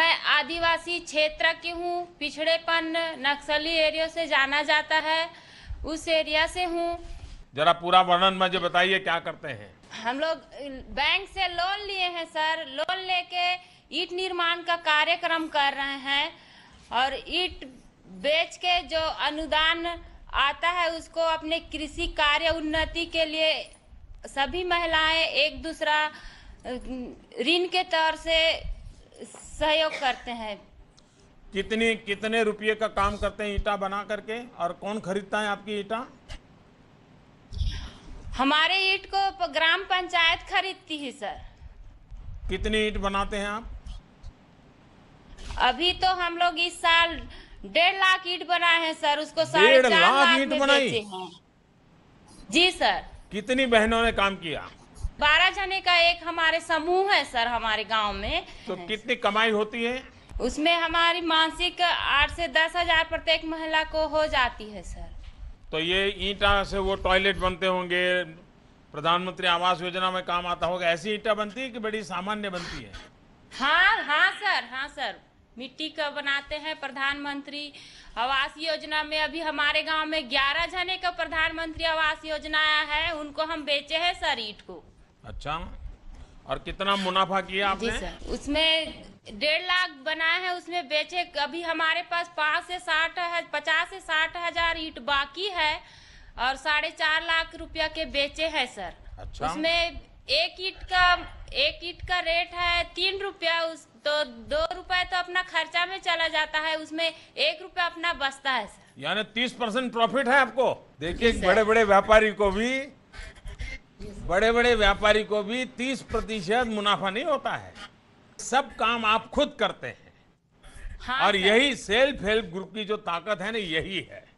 मैं आदिवासी क्षेत्र की हूँ पिछड़ेपन नक्सली एरियो से जाना जाता है उस एरिया से हूँ जरा पूरा वर्णन मुझे बताइए क्या करते हैं हम लोग बैंक से लोन लिए हैं सर लोन लेके ईट निर्माण का कार्यक्रम कर रहे हैं और ईट बेच के जो अनुदान आता है उसको अपने कृषि कार्य उन्नति के लिए सभी महिलाएं एक दूसरा ऋण के तौर से सहयोग करते हैं कितनी कितने रुपये का काम करते हैं ईटा बना करके और कौन खरीदता है आपकी ईटा हमारे ईट को ग्राम पंचायत खरीदती है सर कितनी ईट बनाते हैं आप अभी तो हम लोग इस साल डेढ़ लाख ईट बनाए हैं सर उसको डेढ़ लाख ईट बनाई जी सर कितनी बहनों ने काम किया बारह जने का एक हमारे समूह है सर हमारे गांव में तो कितनी कमाई होती है उसमें हमारी मासिक आठ से दस हजार प्रत्येक महिला को हो जाती है सर तो ये ईटा से वो टॉयलेट बनते होंगे प्रधानमंत्री आवास योजना में काम आता होगा ऐसी ईटा बनती है कि बड़ी सामान्य बनती है हाँ हाँ सर हाँ सर मिट्टी का बनाते हैं प्रधानमंत्री आवास योजना में अभी हमारे गांव में ग्यारह जने का प्रधानमंत्री आवास योजना आया है उनको हम बेचे हैं सर ईट को अच्छा और कितना मुनाफा किया आपने जी सर उसमें डेढ़ लाख बना है उसमें बेचे अभी हमारे पास पाँच से साठ है पचास से साठ हजार ईट बाकी है और साढ़े चार लाख रुपया के बेचे है सर अच्छा उसमें एक ईट का एक ईट का रेट है तीन रुपया उस तो दो रुपए तो अपना खर्चा में चला जाता है उसमें एक रुपया अपना बचता है सर यानी तीस परसेंट प्रॉफिट है आपको देखिए बड़े बड़े व्यापारी को भी बड़े बड़े व्यापारी को भी 30 प्रतिशत मुनाफा नहीं होता है सब काम आप खुद करते हैं हाँ और यही सेल्फ हेल्प ग्रुप की जो ताकत है ना यही है